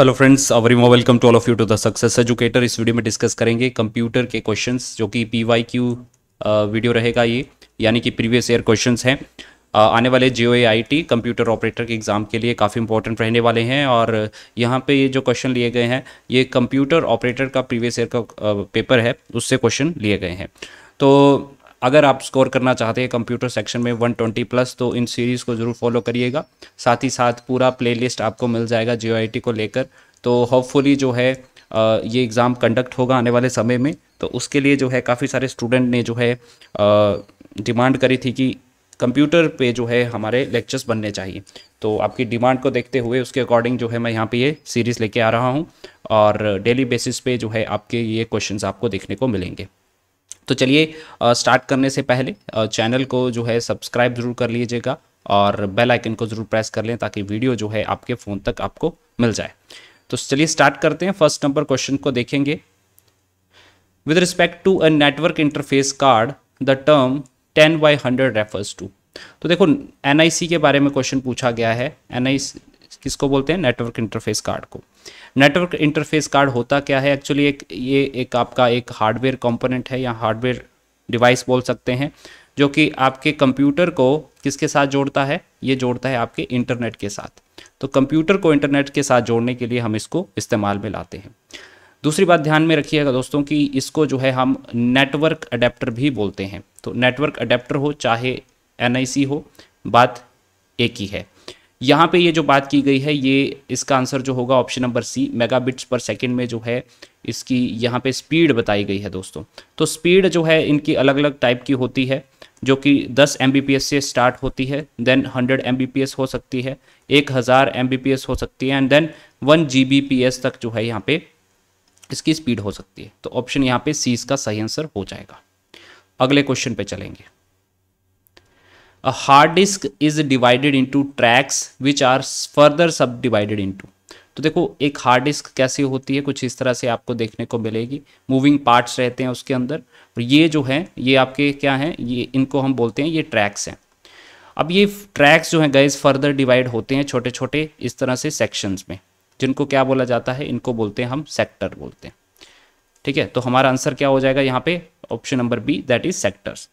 Hello friends a very warm welcome to all of you to the success educator इस video में discuss करेंगे computer के questions जो कि पी वाई क्यू वीडियो रहेगा ये यानी कि प्रीवियस ईयर क्वेश्चंस हैं आने वाले जी ओ कंप्यूटर ऑपरेटर के एग्ज़ाम के लिए काफ़ी इंपॉर्टेंट रहने वाले हैं और यहाँ पे ये जो क्वेश्चन लिए गए हैं ये कंप्यूटर ऑपरेटर का प्रीवियस ईयर का पेपर है उससे क्वेश्चन लिए गए हैं तो अगर आप स्कोर करना चाहते हैं कंप्यूटर सेक्शन में 120 प्लस तो इन सीरीज़ को ज़रूर फॉलो करिएगा साथ ही साथ पूरा प्लेलिस्ट आपको मिल जाएगा जी को लेकर तो होपफुली जो है ये एग्ज़ाम कंडक्ट होगा आने वाले समय में तो उसके लिए जो है काफ़ी सारे स्टूडेंट ने जो है डिमांड करी थी कि कंप्यूटर पे जो है हमारे लेक्चर्स बनने चाहिए तो आपकी डिमांड को देखते हुए उसके अकॉर्डिंग जो है मैं यहाँ पे ये सीरीज़ लेके आ रहा हूँ और डेली बेसिस पे जो है आपके ये क्वेश्चंस आपको देखने को मिलेंगे तो चलिए स्टार्ट करने से पहले चैनल को जो है सब्सक्राइब ज़रूर कर लीजिएगा और बेल आइकन को ज़रूर प्रेस कर लें ताकि वीडियो जो है आपके फ़ोन तक आपको मिल जाए तो चलिए स्टार्ट करते हैं फर्स्ट नंबर क्वेश्चन को देखेंगे with respect to a network interface card the term ten by hundred refers to तो देखो एन के बारे में क्वेश्चन पूछा गया है एन किसको बोलते हैं नेटवर्क इंटरफेस कार्ड को नेटवर्क इंटरफेस कार्ड होता क्या है एक्चुअली एक ये एक आपका एक हार्डवेयर कंपोनेंट है या हार्डवेयर डिवाइस बोल सकते हैं जो कि आपके कंप्यूटर को किसके साथ जोड़ता है ये जोड़ता है आपके इंटरनेट के साथ तो कंप्यूटर को इंटरनेट के साथ जोड़ने के लिए हम इसको इस्तेमाल में लाते हैं दूसरी बात ध्यान में रखिएगा दोस्तों कि इसको जो है हम नेटवर्क अडेप्टर भी बोलते हैं तो नेटवर्क अडेप्टर हो चाहे एन हो बात एक ही है यहाँ पे ये जो बात की गई है ये इसका आंसर जो होगा option number C megabits per second में जो है इसकी यहाँ पे स्पीड बताई गई है दोस्तों तो स्पीड जो है इनकी अलग अलग टाइप की होती है जो कि 10 एम से स्टार्ट होती है देन 100 एम हो सकती है 1000 एम हो सकती है एंड देन वन जी तक जो है यहाँ पे इसकी स्पीड हो सकती है तो ऑप्शन यहाँ पे सी इसका सही आंसर हो जाएगा अगले क्वेश्चन पे चलेंगे a hard disk is divided into tracks which are further subdivided into तो देखो एक हार्ड डिस्क कैसी होती है कुछ इस तरह से आपको देखने को मिलेगी मूविंग पार्ट्स रहते हैं उसके अंदर और ये जो है ये आपके क्या है ये इनको हम बोलते हैं ये ट्रैक्स हैं अब ये ट्रैक्स जो हैं गैस फर्दर डिवाइड होते हैं छोटे छोटे इस तरह से सेक्शंस में जिनको क्या बोला जाता है इनको बोलते हैं हम सेक्टर बोलते हैं ठीक है तो हमारा आंसर क्या हो जाएगा यहाँ पे option number B that is sectors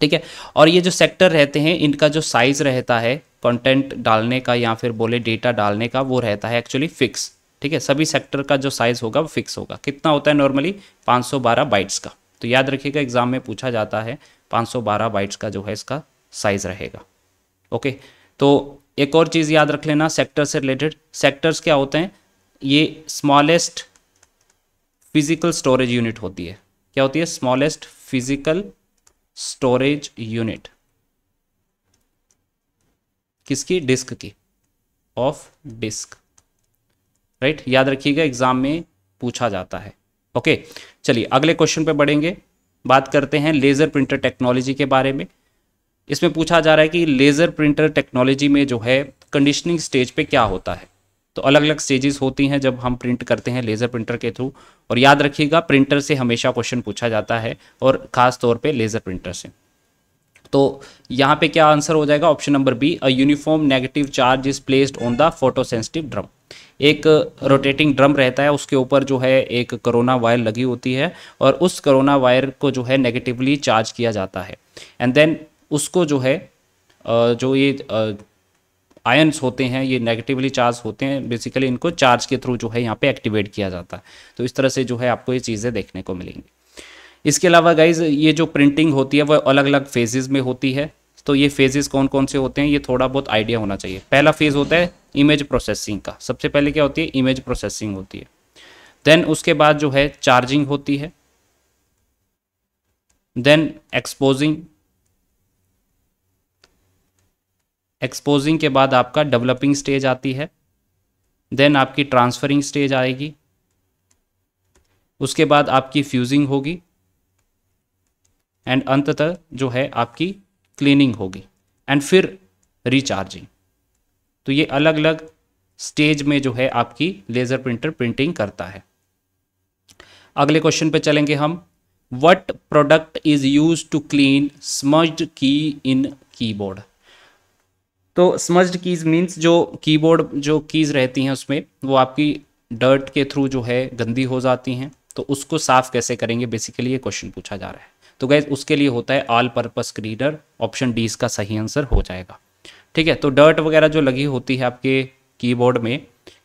ठीक है और ये जो सेक्टर रहते हैं इनका जो साइज रहता है कंटेंट डालने का या फिर बोले डेटा डालने का वो रहता है एक्चुअली फिक्स ठीक है सभी सेक्टर का जो साइज होगा वो फिक्स होगा कितना होता है नॉर्मली 512 बाइट्स का तो याद रखिएगा एग्जाम में पूछा जाता है 512 बाइट्स का जो है इसका साइज रहेगा ओके तो एक और चीज़ याद रख लेना सेक्टर से रिलेटेड सेक्टर्स क्या होते हैं ये स्मॉलेस्ट फिजिकल स्टोरेज यूनिट होती है क्या होती है स्मॉलेस्ट फिजिकल स्टोरेज यूनिट किसकी डिस्क की ऑफ डिस्क राइट याद रखिएगा एग्जाम में पूछा जाता है ओके चलिए अगले क्वेश्चन पे बढ़ेंगे बात करते हैं लेज़र प्रिंटर टेक्नोलॉजी के बारे में इसमें पूछा जा रहा है कि लेज़र प्रिंटर टेक्नोलॉजी में जो है कंडीशनिंग स्टेज पे क्या होता है तो अलग अलग स्टेजेस होती हैं जब हम प्रिंट करते हैं लेज़र प्रिंटर के थ्रू और याद रखिएगा प्रिंटर से हमेशा क्वेश्चन पूछा जाता है और ख़ास तौर पे लेज़र प्रिंटर से तो यहाँ पे क्या आंसर हो जाएगा option number B a uniform negative charge is placed on the photo sensitive drum एक रोटेटिंग ड्रम रहता है उसके ऊपर जो है एक करोना वायर लगी होती है और उस करोना वायर को जो है नेगेटिवली चार्ज किया जाता है एंड देन उसको जो है जो ये आयन्स होते हैं ये नेगेटिवली चार्ज होते हैं बेसिकली इनको चार्ज के थ्रू जो है यहाँ पे एक्टिवेट किया जाता है तो इस तरह से जो है आपको ये चीज़ें देखने को मिलेंगी इसके अलावा गाइज ये जो प्रिंटिंग होती है वह अलग अलग फेजेज़ में होती है तो ये फेजेस कौन कौन से होते हैं ये थोड़ा बहुत आइडिया होना चाहिए पहला फेज़ होता है इमेज प्रोसेसिंग का सबसे पहले क्या होती है इमेज प्रोसेसिंग होती है देन उसके बाद जो है चार्जिंग होती है देन एक्सपोजिंग एक्सपोजिंग के बाद आपका डेवलपिंग स्टेज आती है देन आपकी ट्रांसफरिंग स्टेज आएगी उसके बाद आपकी फ्यूजिंग होगी एंड अंततः जो है आपकी क्लीनिंग होगी एंड फिर रिचार्जिंग तो ये अलग अलग स्टेज में जो है आपकी लेज़र प्रिंटर प्रिंटिंग करता है अगले क्वेश्चन पे चलेंगे हम what product is use to clean smudged key in keyboard तो स्मज्ड कीज़ मीन्स जो कीबोर्ड जो कीज़ रहती हैं उसमें वो आपकी डर्ट के थ्रू जो है गंदी हो जाती हैं तो उसको साफ़ कैसे करेंगे बेसिकली ये क्वेश्चन पूछा जा रहा है तो गैस उसके लिए होता है all purpose cleaner option D इसका सही आंसर हो जाएगा ठीक है तो डर्ट वगैरह जो लगी होती है आपके कीबोर्ड में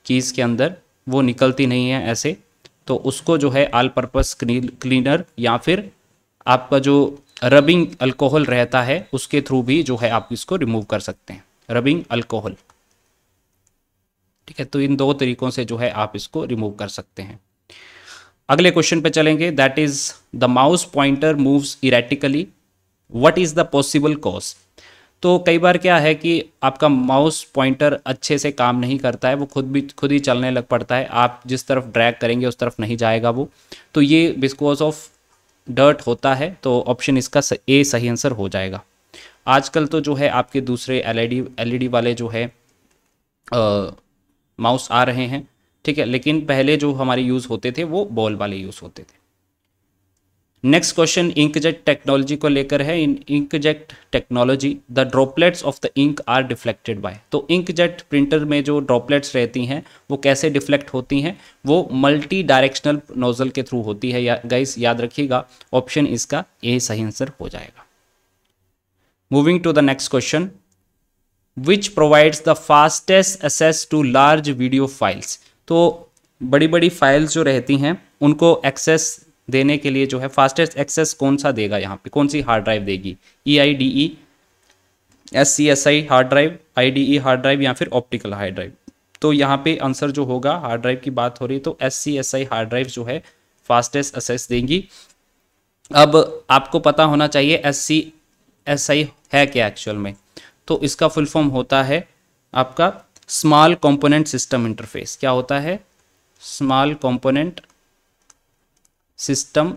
कीज़ के अंदर वो निकलती नहीं है ऐसे तो उसको जो है ऑल पर्पस क्लीनर या फिर आपका जो रबिंग अल्कोहल रहता है उसके थ्रू भी जो है आप इसको रिमूव कर सकते हैं रबिंग अल्कोहल ठीक है तो इन दो तरीकों से जो है आप इसको रिमूव कर सकते हैं अगले क्वेश्चन पे चलेंगे that is the mouse pointer moves erratically what is the possible cause तो कई बार क्या है कि आपका माउस पॉइंटर अच्छे से काम नहीं करता है वो खुद भी खुद ही चलने लग पड़ता है आप जिस तरफ ड्रैग करेंगे उस तरफ नहीं जाएगा वो तो ये बिकॉज ऑफ डर्ट होता है तो ऑप्शन इसका ए सही आंसर हो जाएगा आजकल तो जो है आपके दूसरे एल ई वाले जो है माउस आ रहे हैं ठीक है लेकिन पहले जो हमारे यूज़ होते थे वो बॉल वाले यूज़ होते थे नेक्स्ट क्वेश्चन इंकजेट टेक्नोलॉजी को लेकर है in inkjet technology the droplets of the ink are deflected by तो इंकजेट प्रिंटर में जो ड्रॉपलेट्स रहती हैं वो कैसे डिफ्लेक्ट होती हैं वो मल्टी डायरेक्शनल नोजल के थ्रू होती है या गाइस याद रखिएगा ऑप्शन इसका ए सही आंसर हो जाएगा Moving to the next question, which provides the fastest access to large video files? तो बड़ी बड़ी फाइल्स जो रहती हैं उनको एक्सेस देने के लिए जो है फास्टेस्ट एक्सेस कौन सा देगा यहाँ पे कौन सी हार्ड ड्राइव देगी E I D E S C S I hard drive I D E hard drive या फिर ऑप्टिकल हार्ड ड्राइव तो यहाँ पे आंसर जो होगा हार्ड ड्राइव की बात हो रही है तो S C S I hard drive जो है फास्टेस्ट एक्सेस देंगी अब आपको पता होना चाहिए एस सी ऐसा ही है क्या एक्चुअल में तो इसका फुल फॉर्म होता है आपका स्मॉल कंपोनेंट सिस्टम इंटरफेस क्या होता है small component system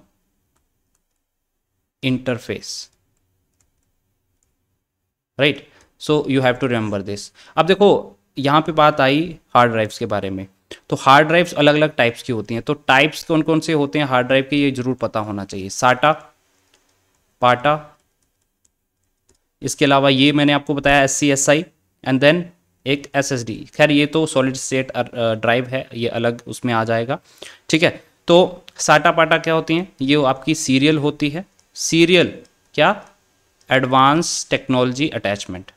interface right so you have to remember this अब देखो यहां पे बात आई हार्ड ड्राइव्स के बारे में तो हार्ड ड्राइव्स अलग अलग टाइप्स की होती हैं तो टाइप्स कौन कौन से होते हैं हार्ड ड्राइव के ये जरूर पता होना चाहिए साटा पाटा इसके अलावा ये मैंने आपको बताया S C S I and then एक एस एस डी खैर ये तो सॉलिड स्टेट ड्राइव है ये अलग उसमें आ जाएगा ठीक है तो साटा पाटा क्या होती हैं ये आपकी सीरियल होती है सीरियल क्या एडवांस टेक्नोलॉजी अटैचमेंट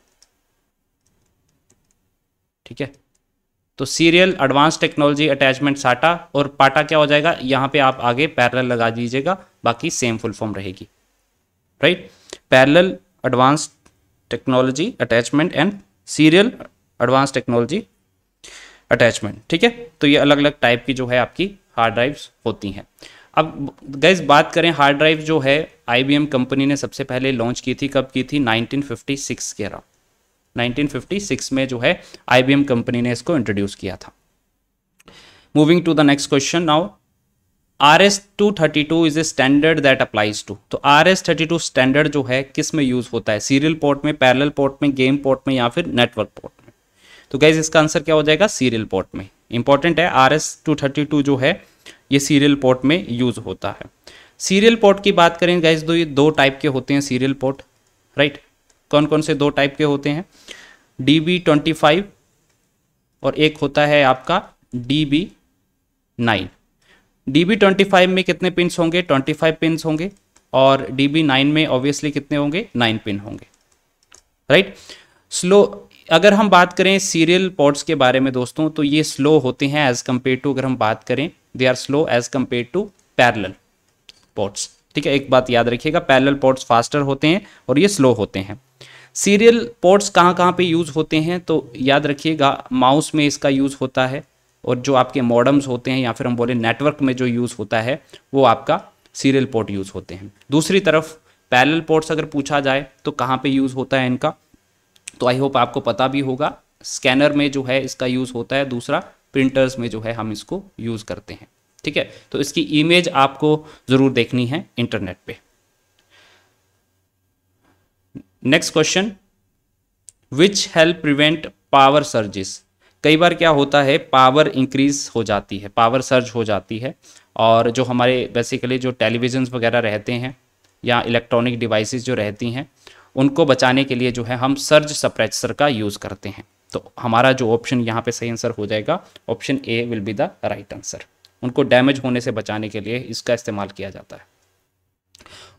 ठीक है तो सीरियल एडवांस टेक्नोलॉजी अटैचमेंट साटा और पाटा क्या हो जाएगा यहाँ पे आप आगे पैरेलल लगा दीजिएगा बाकी सेम फुल फॉर्म रहेगी right parallel advance technology attachment and serial advance technology attachment ठीक है तो ये अलग अलग टाइप की जो है आपकी हार्ड ड्राइव्स होती हैं अब गैस बात करें हार्ड ड्राइव जो है आई कंपनी ने सबसे पहले लॉन्च की थी कब की थी 1956 के अराउंड 1956 में जो है आई कंपनी ने इसको इंट्रोड्यूस किया था moving to the next question now R S two thirty two is a standard that applies to तो R S thirty two standard जो है किस में यूज होता है सीरियल पोर्ट में पैरल पोर्ट में गेम पोर्ट में या फिर नेटवर्क पोर्ट में तो गैस इसका आंसर क्या हो जाएगा सीरियल पोर्ट में इंपॉर्टेंट है R S two thirty two जो है ये सीरियल पोर्ट में यूज होता है सीरियल पोर्ट की बात करें गैस तो ये दो टाइप के होते हैं सीरियल पोर्ट राइट कौन कौन से दो टाइप के होते हैं डी बी ट्वेंटी फाइव और एक होता है आपका D B nine D B twenty five में कितने पिन होंगे ट्वेंटी फाइव पिन होंगे और डी बी नाइन में ऑब्वियसली कितने होंगे नाइन पिन होंगे राइट स्लो अगर हम बात करें सीरियल पॉट्स के बारे में दोस्तों तो ये स्लो होते हैं एज कम्पेयर टू अगर हम बात करें they are slow as compare to parallel ports ठीक है एक बात याद रखिएगा पैरल पॉट्स फास्टर होते हैं और ये स्लो होते हैं सीरियल पोर्ट्स कहाँ कहाँ पे यूज़ होते हैं तो याद रखिएगा माउस में इसका यूज़ होता है और जो आपके मॉडम्स होते हैं या फिर हम बोले नेटवर्क में जो यूज़ होता है वो आपका सीरियल पोर्ट यूज़ होते हैं दूसरी तरफ पैरल पोर्ट्स अगर पूछा जाए तो कहाँ पे यूज़ होता है इनका तो आई होप आपको पता भी होगा स्कैनर में जो है इसका यूज़ होता है दूसरा प्रिंटर्स में जो है हम इसको यूज़ करते हैं ठीक है तो इसकी इमेज आपको ज़रूर देखनी है इंटरनेट पे next question which help prevent power surges कई बार क्या होता है पावर इंक्रीज हो जाती है पावर सर्ज हो जाती है और जो हमारे बेसिकली जो टेलीविजन्स वगैरह रहते हैं या इलेक्ट्रॉनिक डिवाइसेस जो रहती हैं उनको बचाने के लिए जो है हम सर्ज सप्रेसर का यूज़ करते हैं तो हमारा जो ऑप्शन यहाँ पे सही आंसर हो जाएगा option A will be the right answer उनको डैमेज होने से बचाने के लिए इसका इस्तेमाल किया जाता है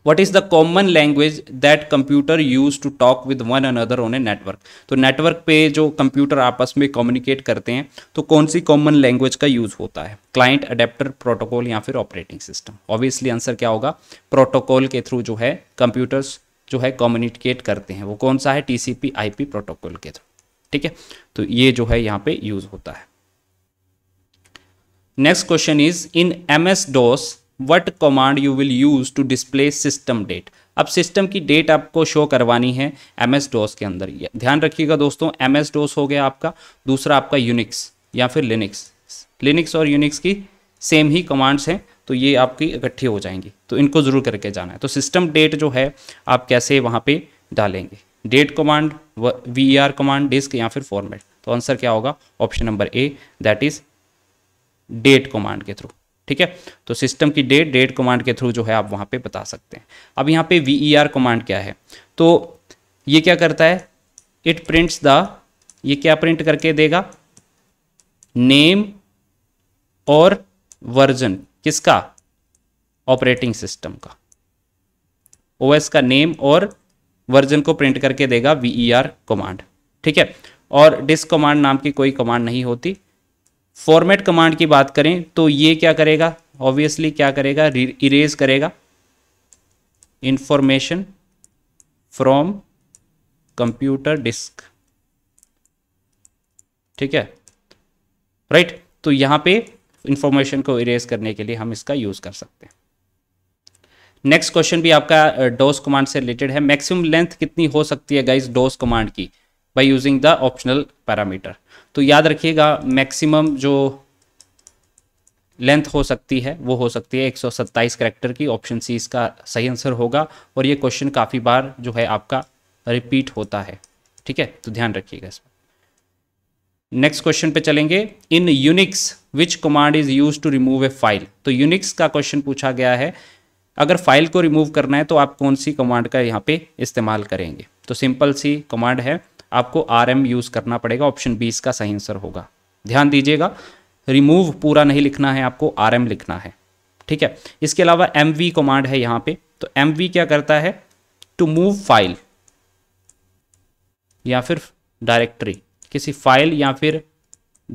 what is the common language that computer use to talk with one other on a network तो नेटवर्क पे जो कंप्यूटर आपस में कम्युनिकेट करते हैं तो कौन सी कॉमन लैंग्वेज का यूज होता है क्लाइंट अडेप्टर प्रोटोकॉल या फिर ऑपरेटिंग सिस्टम ऑब्वियसली आंसर क्या होगा प्रोटोकॉल के थ्रू जो है कंप्यूटर्स जो है कम्युनिकेट करते हैं वो कौन सा है T C P I P protocol के थ्रू ठीक है तो ये जो है यहाँ पे यूज होता है next question is in M S DOS what command you will use to display system date अब सिस्टम की डेट आपको शो करवानी है एम एस डोस के अंदर ये ध्यान रखिएगा दोस्तों एम एस डोस हो गया आपका दूसरा आपका यूनिक्स या फिर लिनिक्स लिनिक्स और यूनिक्स की सेम ही कमांड्स हैं तो ये आपकी इकट्ठी हो जाएंगी तो इनको ज़रूर करके जाना है तो सिस्टम डेट जो है आप कैसे वहाँ पे डालेंगे date command V R command disk या फिर फॉर्मेट तो आंसर क्या होगा option number A that is date command के थ्रू ठीक है तो सिस्टम की डेट डेट कमांड के थ्रू जो है आप वहां पे बता सकते हैं अब यहां पे वी कमांड e क्या है तो ये क्या करता है इट प्रिंट्स द ये क्या प्रिंट करके देगा नेम और वर्जन किसका ऑपरेटिंग सिस्टम का ओएस का नेम और वर्जन को प्रिंट करके देगा वी कमांड e ठीक है और डिस्क कमांड नाम की कोई कमांड नहीं होती फॉर्मेट कमांड की बात करें तो ये क्या करेगा ऑब्वियसली क्या करेगा इरेज करेगा इंफॉर्मेशन फ्रॉम कंप्यूटर डिस्क ठीक है राइट right? तो यहां पे इंफॉर्मेशन को इरेज करने के लिए हम इसका यूज़ कर सकते हैं नेक्स्ट क्वेश्चन भी आपका डोज uh, कमांड से रिलेटेड है मैक्सिमम लेंथ कितनी हो सकती है गाइस डोस कमांड की by using the optional parameter तो याद रखिएगा मैक्सिमम जो लेंथ हो सकती है वो हो सकती है 127 करेक्टर की ऑप्शन सी इसका सही आंसर होगा और ये क्वेश्चन काफ़ी बार जो है आपका रिपीट होता है ठीक है तो ध्यान रखिएगा इसमें नेक्स्ट क्वेश्चन पे चलेंगे in Unix which command is use to remove a file तो यूनिक्स का क्वेश्चन पूछा गया है अगर फाइल को रिमूव करना है तो आप कौन सी कमांड का यहाँ पे इस्तेमाल करेंगे तो सिंपल सी कमांड है आपको आर एम यूज़ करना पड़ेगा ऑप्शन बी इसका सही आंसर होगा ध्यान दीजिएगा रिमूव पूरा नहीं लिखना है आपको आर एम लिखना है ठीक है इसके अलावा एम वी कमांड है यहां पे तो एम वी क्या करता है टू मूव फाइल या फिर डायरेक्टरी किसी फाइल या फिर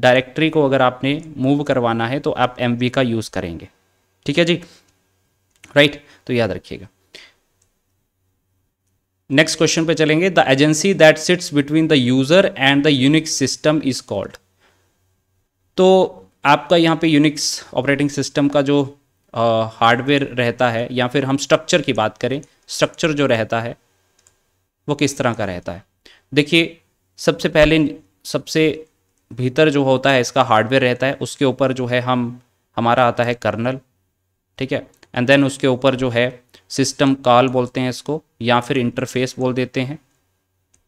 डायरेक्टरी को अगर आपने मूव करवाना है तो आप एम का यूज़ करेंगे ठीक है जी राइट तो याद रखिएगा नेक्स्ट क्वेश्चन पे चलेंगे the agency that sits between the user and the Unix system is called तो आपका यहाँ पे यूनिक्स ऑपरेटिंग सिस्टम का जो हार्डवेयर रहता है या फिर हम स्ट्रक्चर की बात करें स्ट्रक्चर जो रहता है वो किस तरह का रहता है देखिए सबसे पहले सबसे भीतर जो होता है इसका हार्डवेयर रहता है उसके ऊपर जो है हम हमारा आता है कर्नल ठीक है एंड देन उसके ऊपर जो है सिस्टम कॉल बोलते हैं इसको या फिर इंटरफेस बोल देते हैं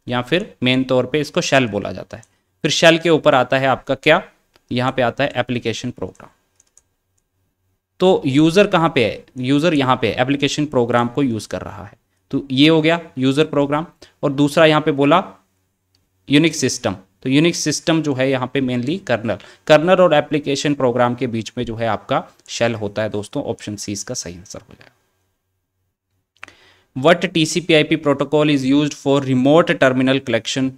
या फिर मेन तौर पे इसको शेल बोला जाता है फिर शेल के ऊपर आता है आपका क्या यहाँ पे आता है एप्लीकेशन प्रोग्राम तो यूज़र कहाँ पे है यूज़र यहाँ पे एप्लीकेशन प्रोग्राम को यूज़ कर रहा है तो ये हो गया यूज़र प्रोग्राम और दूसरा यहाँ पे बोला यूनिक सिस्टम तो यूनिक सिस्टम जो है यहाँ पे मेनली कर्नल कर्नल और एप्लीकेशन प्रोग्राम के बीच में जो है आपका शेल होता है दोस्तों ऑप्शन सी इसका सही आंसर हो जाएगा what I P protocol is used for remote terminal collection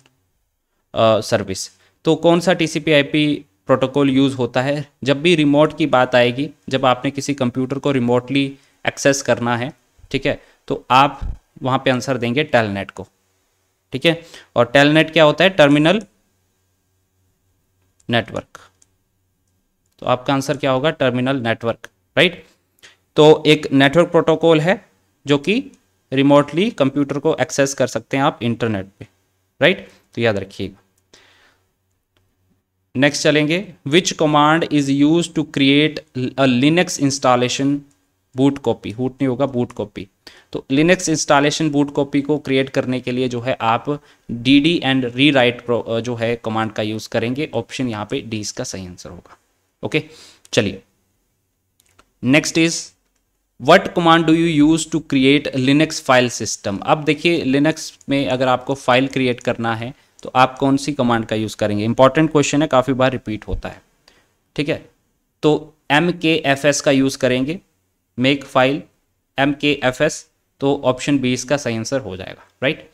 service uh, तो कौन सा आई पी प्रोटोकॉल यूज़ होता है जब भी रिमोट की बात आएगी जब आपने किसी कंप्यूटर को रिमोटली एक्सेस करना है ठीक है तो आप वहाँ पे आंसर देंगे टेलनेट को ठीक है और टेलनेट क्या होता है टर्मिनल नेटवर्क तो आपका आंसर क्या होगा टर्मिनल नेटवर्क राइट तो एक नेटवर्क प्रोटोकॉल है जो कि रिमोटली कंप्यूटर को एक्सेस कर सकते हैं आप इंटरनेट पे राइट तो याद रखिएगा नेक्स्ट चलेंगे which command is use to create a Linux installation boot copy हुट नहीं होगा बूट कॉपी तो लिनक्स इंस्टॉलेशन बूट कॉपी को क्रिएट करने के लिए जो है आप D D and rewrite जो है कमांड का यूज़ करेंगे ऑप्शन यहाँ पे डी इसका सही आंसर होगा ओके चलिए next is what command do you use to create Linux file system अब देखिए लिनक्स में अगर आपको फाइल क्रिएट करना है तो आप कौन सी कमांड का यूज़ करेंगे इंपॉर्टेंट क्वेश्चन है काफ़ी बार रिपीट होता है ठीक है तो एम के एफ एस का यूज़ करेंगे make file M K F S तो ऑप्शन बी इसका सही आंसर हो जाएगा right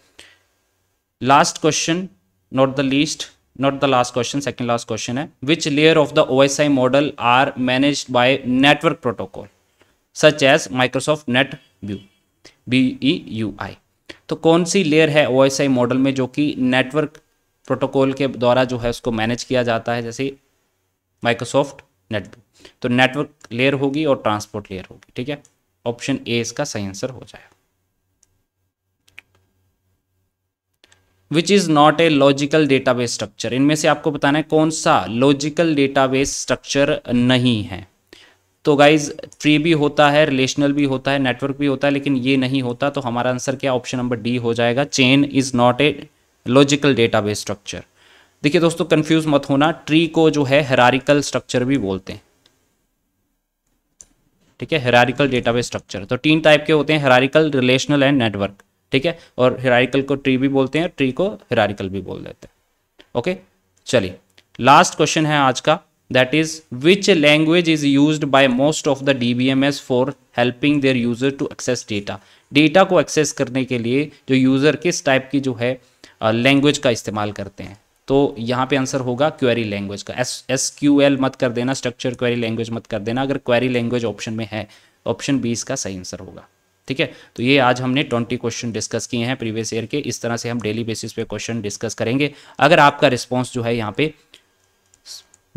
last question not the least not the last question second last question है which layer of the O S I model are managed by network protocol such as Microsoft net view B E U I तो कौन सी layer है ओ model में जो कि network protocol के द्वारा जो है उसको मैनेज किया जाता है जैसे माइक्रोसॉफ्ट नेटव्यू तो नेटवर्क लेयर होगी और ट्रांसपोर्ट लेयर होगी ठीक है ऑप्शन ए इसका सही आंसर हो जाएगा which is not a logical database structure इनमें से आपको बताना है कौन सा लॉजिकल डेटाबेस स्ट्रक्चर नहीं है तो गाइज ट्री भी होता है रिलेशनल भी होता है नेटवर्क भी होता है लेकिन ये नहीं होता तो हमारा आंसर क्या ऑप्शन नंबर डी हो जाएगा chain is not a logical database structure देखिए दोस्तों कंफ्यूज मत होना ट्री को जो है हेरारिकल स्ट्रक्चर भी बोलते हैं ठीक है हेरारिकल डेटाबेस स्ट्रक्चर तो तीन टाइप के होते हैं हेरारिकल रिलेशनल एंड नेटवर्क ठीक है और हेरारिकल को ट्री भी बोलते हैं ट्री को हेरारिकल भी बोल देते हैं ओके चलिए लास्ट क्वेश्चन है आज का that is which language is use by most of the D B M S for helping their user to access data data को एक्सेस करने के लिए जो यूजर किस टाइप की जो है लैंग्वेज का इस्तेमाल करते हैं तो यहाँ पे आंसर होगा क्वेरी लैंग्वेज का एस एस क्यू एल मत कर देना स्ट्रक्चर क्वेरी लैंग्वेज मत कर देना अगर क्वेरी लैंग्वेज ऑप्शन में है ऑप्शन बी इसका सही आंसर होगा ठीक है तो ये आज हमने ट्वेंटी क्वेश्चन डिस्कस किए हैं प्रीवियस ईयर के इस तरह से हम डेली बेसिस पे क्वेश्चन डिस्कस करेंगे अगर आपका रिस्पॉन्स जो है यहाँ पे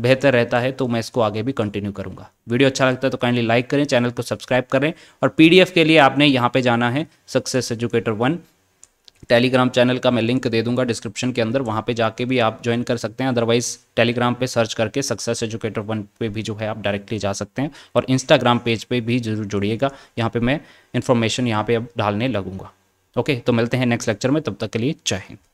बेहतर रहता है तो मैं इसको आगे भी कंटिन्यू करूँगा वीडियो अच्छा लगता है तो काइंडली लाइक करें चैनल को सब्सक्राइब करें और पीडीएफ के लिए आपने यहाँ पे जाना है success educator one Telegram channel का मैं लिंक दे दूंगा डिस्क्रिप्शन के अंदर वहाँ पे जाके भी आप ज्वाइन कर सकते हैं अदरवाइज टेलीग्राम पे सर्च करके सक्सेस एजुकेटर वन पे भी जो है आप डायरेक्टली जा सकते हैं और इंस्टाग्राम पेज पे भी जरूर जुड़िएगा यहाँ पे मैं इन्फॉर्मेशन यहाँ पे अब डालने लगूंगा ओके तो मिलते हैं नेक्स्ट लेक्चर में तब तक के लिए चाहेंगे